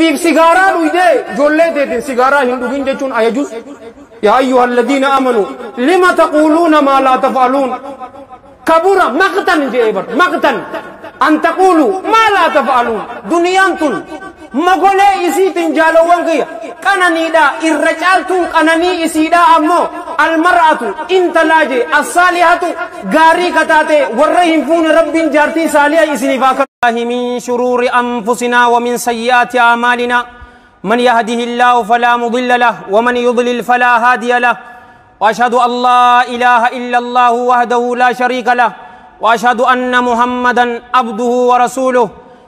بيب سيجارة ويدي جولة سيجارة هندوين دي چون آية يا أيها الذين آمنوا لما تقولون ما لا تفعلون كبر مقتن جيبر مقتن أن تقولوا ما لا تفعلون دنيا تن مغولي إسيتين جالو وانغي قناني دا إرشالتو قنامي إسيدا أمو المرأتو انتلاجي الصالحاتو غاري قطاتي ورهن فون رب جارتي صالحة إسني فاكر من شرور أنفسنا ومن سيئات آمالنا من يهده الله فلا مضل له ومن يضلل فلا هادي له وأشهد الله إله إلا الله وحده لا شريك له وأشهد أن محمدا عبده ورسوله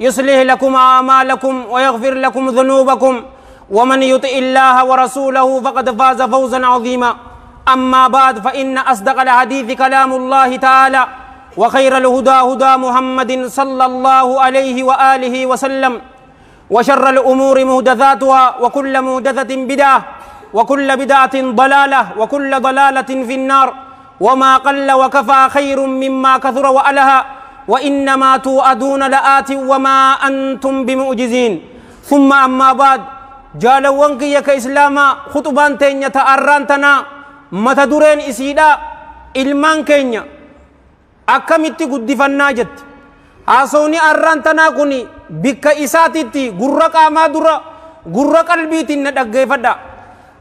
يصلح لكم أعمالكم ويغفر لكم ذنوبكم ومن يطع الله ورسوله فقد فاز فوزا عظيما أما بعد فإن أصدق الحديث كلام الله تعالى وخير الهدى هدى محمد صلى الله عليه وآله وسلم وشر الأمور مهدثاتها وكل مهدثة بدعة وكل بدعة ضلالة وكل ضلالة في النار وما قل وكفى خير مما كثر وألها وإنما توعدون لآت وما أنتم بمعجزين ثم أما بعد جالوان كي كإسلاما خطبان تينيا تأران تنا متدورين إسيدا إلمان كينيا أكمت قدفنا جت آسوني أران تنا كوني بك إساتي غرق آما درا غرق البيت ندقى فدا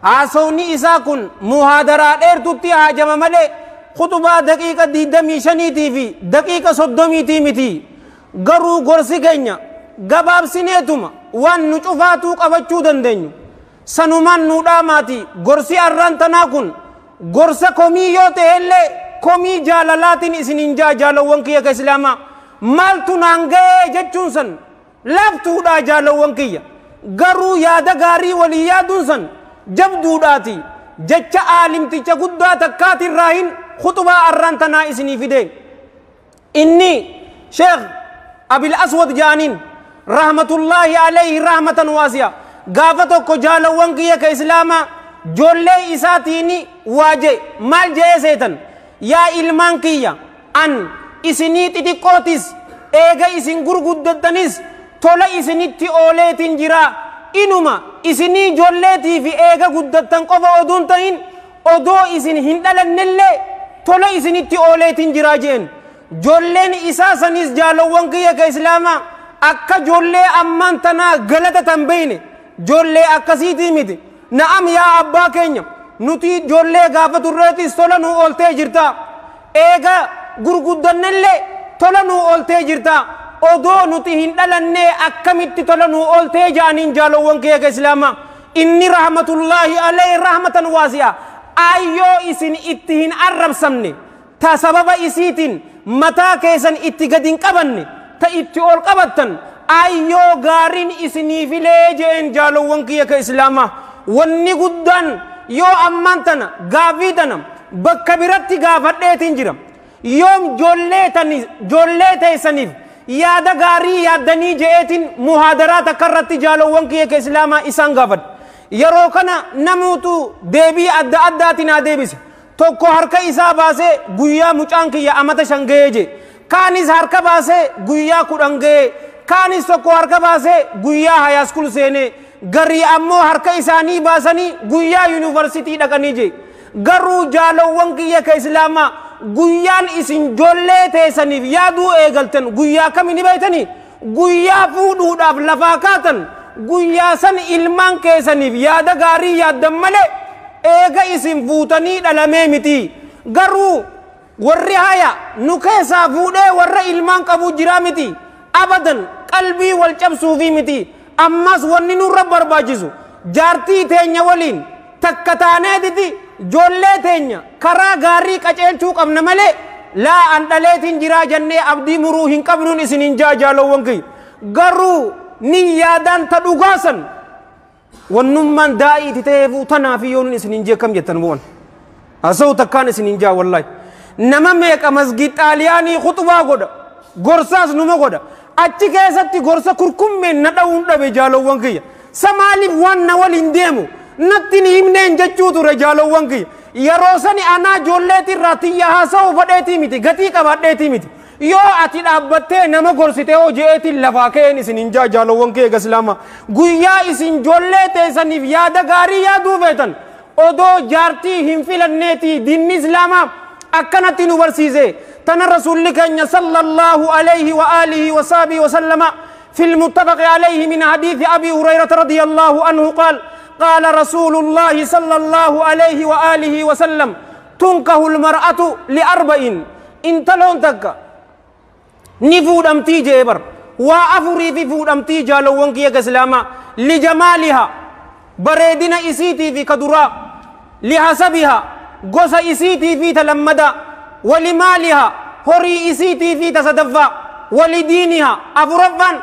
هاسوني إساكن مهادرات إرتوتي هاجم ملي خطبة دقيقة دي دمي شنيتي في دقيقة صدمي تيمتي قروا قرسي كينيا قباب سنيتما وان نجفاتو قفتشو دندنيو سنمان نوداماتي قرسي أران تناكن قرسة كومي يوتي اللي كومي جالالاتين اسننجا جالوان كيا كإسلاما مالتو نانجي جتشون سن لافتو دا جالوان كيا قروا يادا غاري وليادون سن جبدو داتي جتش عالمتي جا قدات كاتر راهن خطبة أران تنا في فدين إني شيخ أبي الأسود جانين رحمة الله عليه رحمة واسعة قافتو كجالو وانكيا كإسلاما جولي إساتيني واجه مال جاي سيتن يا إلمان كيا أن إسني تدي تتكوتس إيغا إسن غرغدتنس تولا تي أوليتين جرا إنما إسني جوليتي في إيغا غدتن قفا أدون تهين أدو إسن هندلن نلي tola isinitti ooleetiin jira jeen jolleen isaa sanis jaalawwan kiyya ka islaamaa akka jollee ammaan tanaa galata tan beeyne jollee akkasiitii miti na'am yaa abbaa keenya nuti jollee gaafa turreetis tola nuu ooltee jirta eega gurguddannellee tola nuu ooltee jirta odoo nuti hin dhalannee akkamitti tola nuu ooltee ja'aniin jaalawwan kiyya ka islaamaa inni rahmatullaahi alayhi rahmatan waasi'aa ayyoo isin itti hin arrabsamne ta sababa isiitiin mataa keessan itti gad hin qabanne ta itti ol qabattan ayyoo gaariin isiniifilee jeen jaalowwan kiyya ka islaamaa wanni guddaan yoo ammaan tana gaafii tana bakka biratti gaafadheetiin jira yoom joollee teessaniif yaada gaarii yaaddanii je'eetiin muhaadaraa takka irratti jaalowwan kiyya ka islaamaa isaan gaafadhe yeroo kana namootu deebii adda addaatiin haa deebise tokko harka isaa baasee guyyaa mucaan kiyya amata shan ga'ee je kaanis harka baasee guyyaa kudhan ga'ee kaanis tokko harka baasee guyyaa hayaaskul seenee garri ammoo harka isaanii baasanii guyyaa yuunivarsitii dhaqanii je garuu jaalowwan kiyya ka islaamaa guyyaan isin joollee teessaniif yaaduu eegaltan guyyaa kamiin beeytanii guyyaa fuudhuudhaaf lafaa kaatan guyyaa san ilmaan keessaniif yaada gaarii yaaddan malee eega isin fuutanii dhalamee miti garuu warri haya nu keessaa fuudhee warra ilmaan qabu jira miti abadan qalbii wal cabsuufi miti ammas wanni nurra barbaachisu jaartii teenya waliin takka taaneetiti joollee teenya karaa gaarii qaceelchuu qabna malee laa an dhaleetiin jiraa jennee abdii muruu hin qabnuun isin hin jaajaalowwan garuu ni yaadaan ta dhugaasan wannummaan daa'ii ta'eefu tanaaf yoon isiniin jee kam jettan bu'an haasa'u takkaan isiniin jaa wallahi nama meeqa masgid xaaliyaanii kutubaa godha gorsaas numa godha achi keessatti gorsa kurkummeen na dha'uun dhabe jaalowwan kiyya samaaliif waan na waliin deemu natti ni himneen jechuu ture jaalowwan kiyya yeroo sani anaa ijoolleetirraa tiyya haasa'u fadheetii miti gatii qabaadheetii miti yoo ati dhaabbattee nama gorsite hoo je'eetiin lafaa ka'een isin hin jaajaalowwan kee egas lama guyyaa isin joollee teessaniif yaada gaarii yaaduu feetan odoo jaartii hin filanneetii diinni islaamaa akkanatti nu barsiise tana rasuulli keenya sallallahu alayhi wa aalihi wa saabii wa sallama في المتفق عليه من حديث أبي هريرة رضي الله عنه قال قال رسول الله صلى الله عليه وآله وسلم تنكه المرأة لأربع إن تلون تكّ ni fuudhamtii jee bar waa afurii fi fuudhamtii jaalawwan kiyya islaamaa lijamaalihaa bareedina isiitii fi kaduraa lihasabihaa gosa isiitii fi talammadaa walimaalihaa horii isiitii fi tasadaffaa walidiinihaa afuraffaan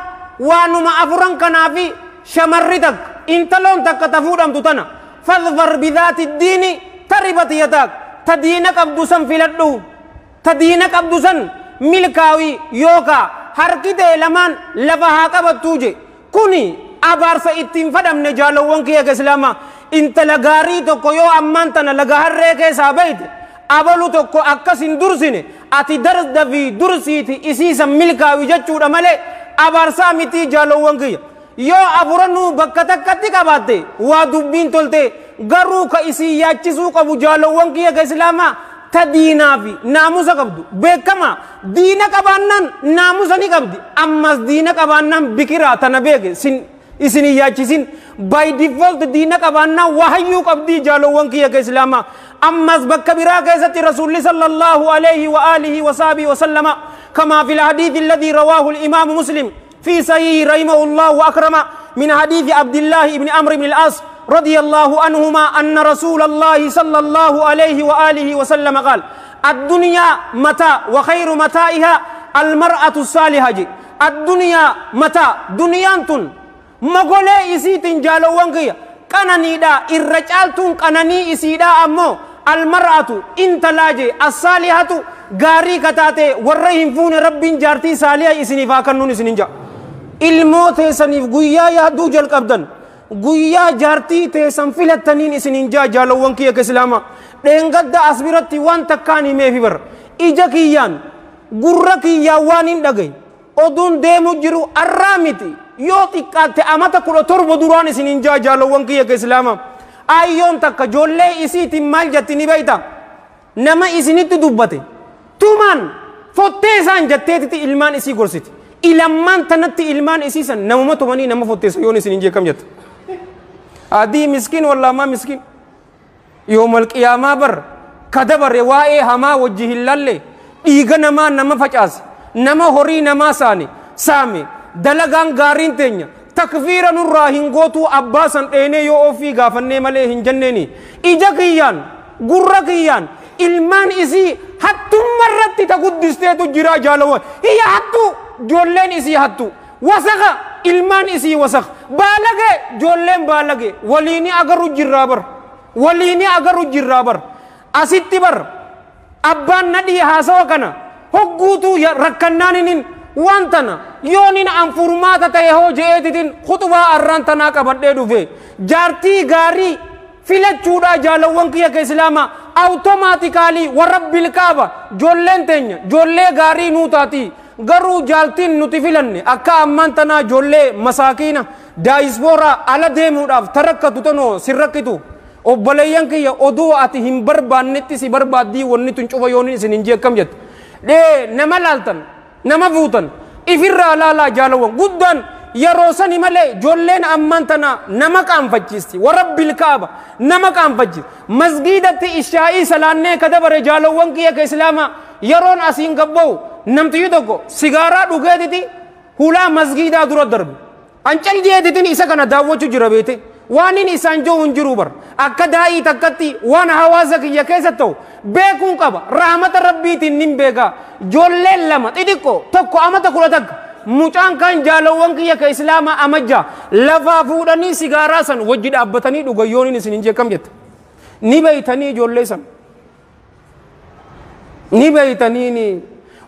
waanuma afuran kanaa fi shamarri takka intaloon takka ta fuudhamtu tana fadfar bidaati diini taribat yataak ta diina qabdu san filadhu ta diina qabdu san milkaawii yookaa harkitee lamaan lafa haa qabattuu je kuni abaarsa ittiin fadhamne jaalowwan kiyya islaama intala gaarii tokko yoo ammaan tana laga harree keessaa bayte abalu tokko akkas hin dursine ati dardafii dursiiti isiisan milkaawi jechuudha malee abaarsaa mitii jaalowwan kiyya yoo afuranuu bakka takkatti qabaatte waa dubbiin tolte garuu ka isii yaachisuu qabu jaalowwan kiyya islaamaa تدينافي ناموسا قبضو بكما دينك أباننن ناموسا ني قبضي أماس دينك أباننن بكرا آتنا بيك سن اسن ياجي سن باي ديفولت دينك أباننن وحيو قبضي جالو وانكيا كإسلاما أماس بكبرا كيساتي رسول صلى الله عليه وآله وصابه وسلم كما في الحديث الذي رواه الإمام مسلم في صحيح رحمه الله وأكرم من حديث عبد الله بن عمرو بن الأصف رضي الله عنهما أن رسول الله صلى الله عليه وآله وسلم قال الدنيا متى وخير متائها المرأة الصالحة جي الدنيا دنيا تن مغولي إسيتن جالو وانقيا دا قنانيدا الرجالتن قناني إسيدا أمو المرأة انت لاجي الصالحة غاري كتاتي ورهن فون رب جارتي صالحة إسنفا كنون إسننجا الموت سنف قيا يهدو جل قبدن guyyaa jaartii teessan filattaniin isinin jaa jaalawwan kiyya islaama dheengadda as biratti waan takkaan himeefi bar ija kiyyaan gurra kiyyaa waan hin dhagay oduun deemu jiru arraa miti yoo xiqqaatte amata kudha torba duraan isinin jaa jaalawwan kiyya islaama ayyoon takka joollee isiitiin maal jetti ni beeyta nama isinitti dubbate tumaan fottee isaan jetteetitti ilmaan isii gorsiti ilammaan tanatti ilmaan isii san namuma tumanii nama fotteessa yoon isinin jeekam jetta adii miskiin wallaamaa miskiin yooma qiyaamaa bar ka bare waa'ee hamaa wajji hin lalle dhiiga namaa nama facaase nama horii namaa saane saame dalagaan gaariin teenya takfiira nurraa hin gootuu abbaa san dheenee yoo ofii gaafannee malee hin jenneeni ija kiyyaan gurra kiyyaan ilmaan isii hattumma irratti ta tu jiraa jaalawa hiyya hattu ijoolleen isii hattu wasaqa ilmaan isii wasaq baalage joolleen baalage waliini agaru jirraa bar waliini agaru jirraa bar asitti bar abbaan nadhii haasawa kana hogguutu rakkannaan inin waan tana yoonin anfurmaata ta'e hoo je'eetitin khutubaa arraan tanaa qabadhee dhufe jaartii gaarii filachuudhaa jaalawwan kiyya ka islaamaa awutomaatikaalii warra bilkaaba joolleen teenya joollee gaarii nuu taatii garuu jaaltiin nuti filanne akka ammaan tanaa ijoollee masaakiina daayisbooraa ala deemuudhaaf tarakkatu tanoo sin rakkitu obboleeyyan kiyya oduu ati hin barbaannetti si barbaaddii wanni tun cufa isin hin jeekkam jette nama laaltan nama fuutan ifirraa laalaa jaalawan guddaan yeroo sani malee ijoolleen ammaan tana nama qaanfachiisti warra bilkaaba nama qaanfachiisti masgiidatti ishaa'ii salaannee kadabare jaalawwan kiyya ka islaamaa yeroon asiin gabba'u namtichi tokko sigaaraa dhugeetiti hulaa masgiidaa dura darbu ancal jeetitin isa kana daawwachuu jira beete waan inni isaan joo hin jiru bar akka daa'ii takkatti waan hawaasa kiyya keessa ta'u beekuun qaba rahmata rabbiitiin nin beeka joollee lama xixiqqoo tokko amata kudha takka mucaan kan jaalawwan kiyya ka islaama amajja lafaa fuudhanii sigaaraa san wajji dhaabbatanii dhugayyooniin isin hin jeeqam jetta ni beeytanii ijoollee san ni beeytanii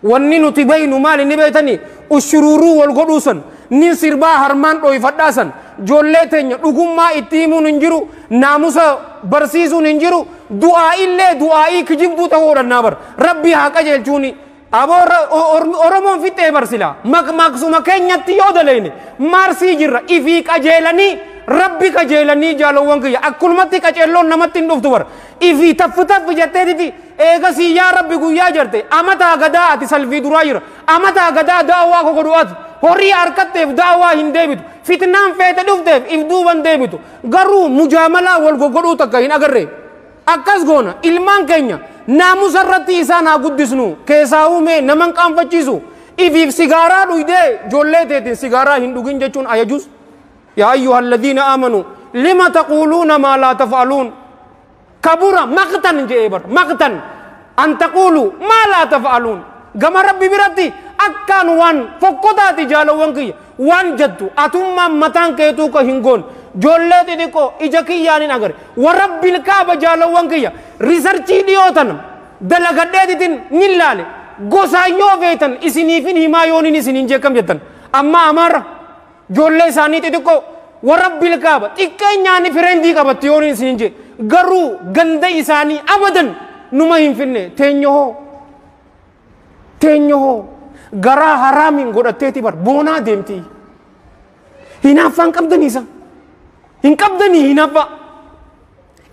wanni nuti baynu maal inni beeytanii ushururuu wal godhuu san nin sirbaa harmaan dhoyfadhaa san joollee teenya dhugummaa itti himuun hin jiru naamusa barsiisuun hin jiru du'aa illee du'aa'ii kijibduu ta'uudhannaa bar rabbii haa barsila maqsuma keenyatti yoo daleyne maarsii jirra ifii qajeelanii rabbi qajeelanii jaalowwan kiyya akkulumatti qaceelloon namatti hin dhuftu bara ifii taffu taffu jettee titi eegasii yaa rabbi guyyaa jarte amataa gadaa ati salfii duraa jira amataa gadaa daawwaa koko du'atu horii harkatteef daawwaa hin deebitu fitnaan feete dhufteef if duuban deebitu garuu mujaamalaa wal goggodhuu takka hin agarre akkas goona ilmaan keenya naamusa irratti isaan haa guddisnu keessaa uume naman qaanfachiisu ifiif sigaaraa dhuydee ijoollee teetiin sigaaraa hin dhugin jechuun ajajuus yaa ayyuha alladhiina aamanuu lima taquuluuna maa laa taf'aluun كبر مقتا جابر مقتا أن تقولوا ما لا تفعلون كما ربي برتي أكان وان فكتاتي جالو وانكي وان جدو أتوما متان كيتو كهنغون جولة تدكو إجاكي يعني نغر ورب الكعبة جالو وانكي ريسرشي ديوتن دلغدد تن نلال غوسايو فيتن إسنيفين همايونين إسنين جكم جتن أما أمر جولة ساني تدكو ورب الكعبة تكاين يعني فرندي كابتيونين سنجي garu ganda isani abadan numa hin finne teenyoo teenyoo garaa haraamiin godhatteeti bar boonaa deemti hinaaffaan qabdanii isa hin qabdanii hinaaffa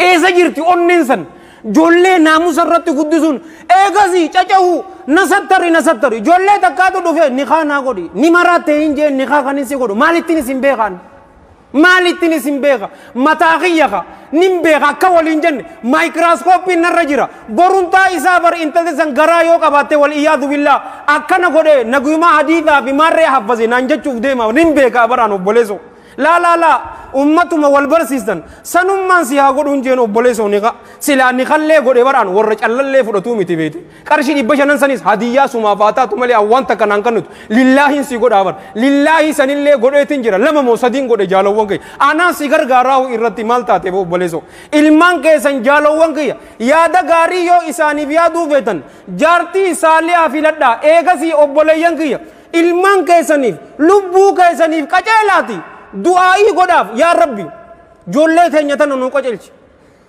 eessa jirti onneen san ijoollee naamusa irratti guddisuun eegasii cacahu nasattari nasattari ijoollee takkaatu dhufe ni kaa naa ni maraa ta'e hin jeen ni kaa kan isin godhu maalittiin maalitti isin beeka mataa kiyyaqa nin beeka akka waliin jenne maayikiraaskooppiin narra jira boruntaa isaa bar intalli san garaa yoo qabaatte wal iyyaadu billaa akkana godhee naguyumaa hadiisaa fi maarree haffase naan jechuuf deema nin beeka baraan obboleessoo. لا لا لا أمتهم والبرسيستن سنم من سيها قدون جينو بلسو نقا سلا نخلي قد إبران إيه ورج الله اللي فرطو ميتي بيت كارشي دي بشنن سنس هدية سما فاتا تملي أوان تكن أنكنوت لله سي قد آور لله سن اللي قد إتنجر إيه لما موسدين قد جالو وانكي أنا سيغر غاراو إرتي مالتا تبو بلسو إلمان كيسن جالو وانكي يادا غاري يو إساني بيادو بيتن جارتي ساليا في لدى إيغسي أبولي ينكي إلمان كيسنيف لبو كيسنيف كجيلاتي du'aa'ii godhaaf yaa rabbi joollee teenya tana nu qacelchi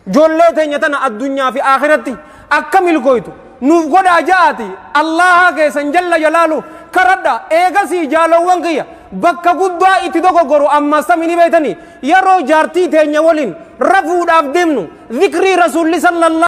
joollee teenya tana addunyaa fi akhiratti akka milkooytu nuuf godhaa ja'aati allaha keessan jalla jalaalu karadha eegasii jaalowwan kiyya bakka guddaa itti dogogoru amma samini beeytanii yeroo jaartii teenya waliin rafuudhaaf deemnu zikrii rasuulli sallallahu